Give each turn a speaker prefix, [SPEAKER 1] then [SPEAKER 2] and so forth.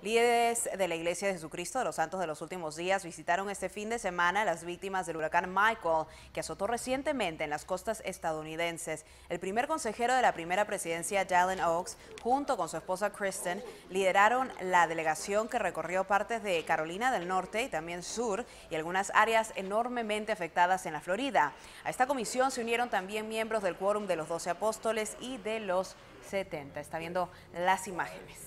[SPEAKER 1] Líderes de la Iglesia de Jesucristo de los Santos de los Últimos Días visitaron este fin de semana a las víctimas del huracán Michael, que azotó recientemente en las costas estadounidenses. El primer consejero de la primera presidencia, Jalen Oaks, junto con su esposa Kristen, lideraron la delegación que recorrió partes de Carolina del Norte y también Sur y algunas áreas enormemente afectadas en la Florida. A esta comisión se unieron también miembros del Quórum de los Doce Apóstoles y de los 70. Está viendo las imágenes.